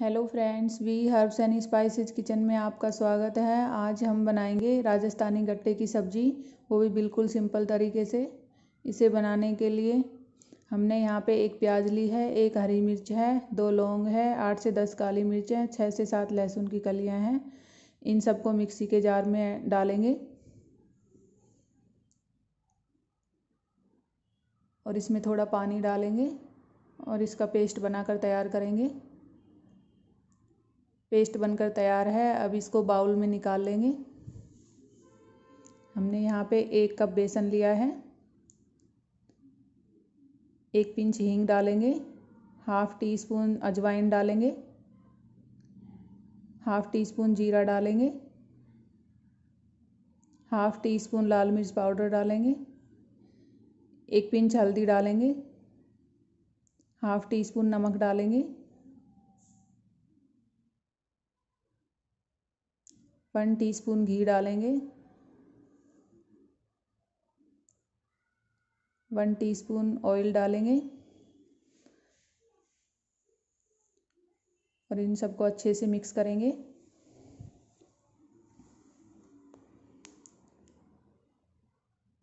hello friends we herbs and spices kitchen में आपका स्वागत है आज हम बनाएंगे राजस्थानी गट्टे की सब्ज़ी वो भी बिल्कुल सिंपल तरीके से इसे बनाने के लिए हमने यहाँ पे एक प्याज ली है एक हरी मिर्च है दो लौंग है आठ से दस काली मिर्च हैं छः से सात लहसुन की कलियाँ हैं इन सबको मिक्सी के जार में डालेंगे और इसमें थोड़ा पानी डालेंगे और इसका पेस्ट बनाकर तैयार करेंगे पेस्ट बनकर तैयार है अब इसको बाउल में निकाल लेंगे हमने यहाँ पे एक कप बेसन लिया है एक पिंच हींग डालेंगे हाफ टी स्पून अजवाइन डालेंगे हाफ टी स्पून जीरा डालेंगे हाफ टी स्पून लाल मिर्च पाउडर डालेंगे एक पिंच हल्दी डालेंगे हाफ टी स्पून नमक डालेंगे वन टीस्पून घी डालेंगे वन टीस्पून ऑयल डालेंगे और इन सबको अच्छे से मिक्स करेंगे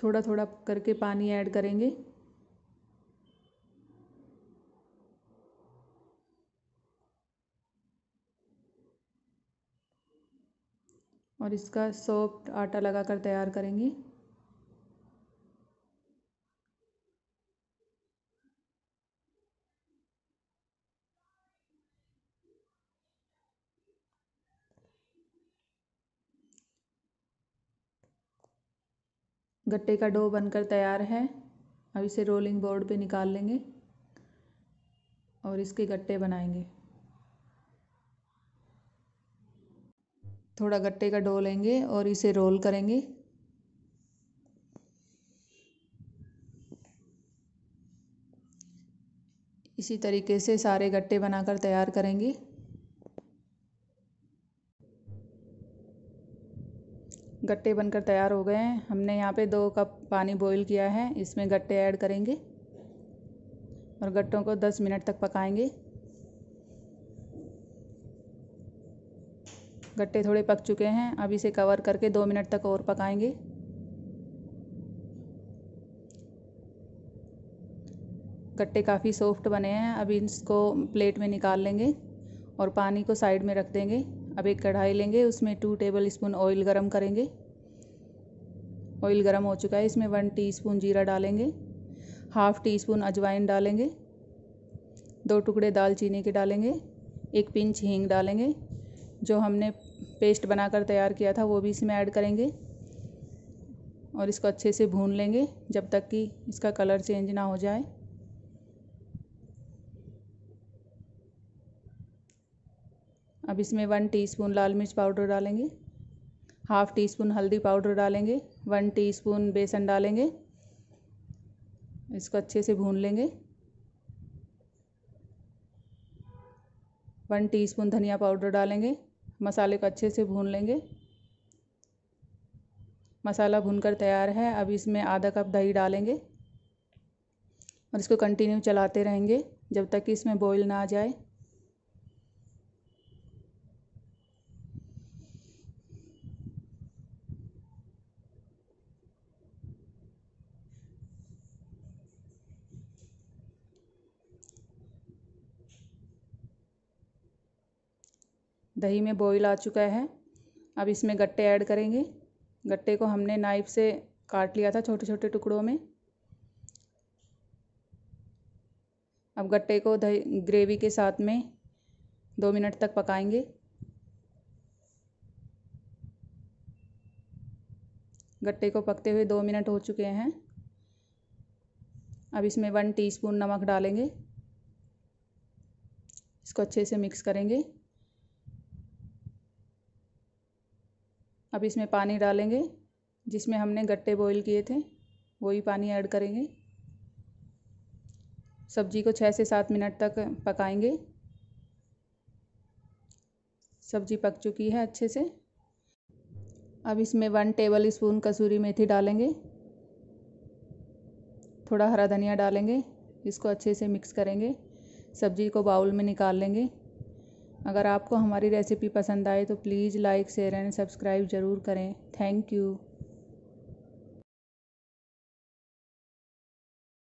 थोड़ा थोड़ा करके पानी ऐड करेंगे और इसका सॉफ्ट आटा लगाकर तैयार करेंगे गट्टे का डो बनकर तैयार है अब इसे रोलिंग बोर्ड पे निकाल लेंगे और इसके गट्टे बनाएंगे थोड़ा गट्टे का डो लेंगे और इसे रोल करेंगे इसी तरीके से सारे गट्टे बनाकर तैयार करेंगे गट्टे बनकर तैयार हो गए हैं हमने यहाँ पे दो कप पानी बॉईल किया है इसमें गट्टे ऐड करेंगे और गट्टों को 10 मिनट तक पकाएंगे गट्टे थोड़े पक चुके हैं अब इसे कवर करके दो मिनट तक और पकाएंगे गट्टे काफ़ी सॉफ्ट बने हैं अब इसको प्लेट में निकाल लेंगे और पानी को साइड में रख देंगे अब एक कढ़ाई लेंगे उसमें टू टेबल स्पून ऑयल गरम करेंगे ऑयल गरम हो चुका है इसमें वन टीस्पून जीरा डालेंगे हाफ़ टी स्पून अजवाइन डालेंगे दो टुकड़े दालचीनी के डालेंगे एक पिंच हींग डालेंगे जो हमने पेस्ट बनाकर तैयार किया था वो भी इसमें ऐड करेंगे और इसको अच्छे से भून लेंगे जब तक कि इसका कलर चेंज ना हो जाए अब इसमें वन टीस्पून लाल मिर्च पाउडर डालेंगे हाफ़ टी स्पून हल्दी पाउडर डालेंगे वन टीस्पून बेसन डालेंगे इसको अच्छे से भून लेंगे वन टीस्पून धनिया पाउडर डालेंगे मसाले को अच्छे से भून लेंगे मसाला भूनकर तैयार है अब इसमें आधा कप दही डालेंगे और इसको कंटिन्यू चलाते रहेंगे जब तक कि इसमें बॉईल ना आ जाए दही में बॉईल आ चुका है अब इसमें गट्टे ऐड करेंगे गट्टे को हमने नाइफ़ से काट लिया था छोटे छोटे टुकड़ों में अब गट्टे को दही ग्रेवी के साथ में दो मिनट तक पकाएंगे गट्टे को पकते हुए दो मिनट हो चुके हैं अब इसमें वन टीस्पून नमक डालेंगे इसको अच्छे से मिक्स करेंगे अब इसमें पानी डालेंगे जिसमें हमने गट्टे बॉईल किए थे वही पानी ऐड करेंगे सब्जी को छः से सात मिनट तक पकाएंगे सब्जी पक चुकी है अच्छे से अब इसमें वन टेबल स्पून कसूरी मेथी डालेंगे थोड़ा हरा धनिया डालेंगे इसको अच्छे से मिक्स करेंगे सब्जी को बाउल में निकाल लेंगे अगर आपको हमारी रेसिपी पसंद आए तो please like share and subscribe ज़रूर करें थैंक यू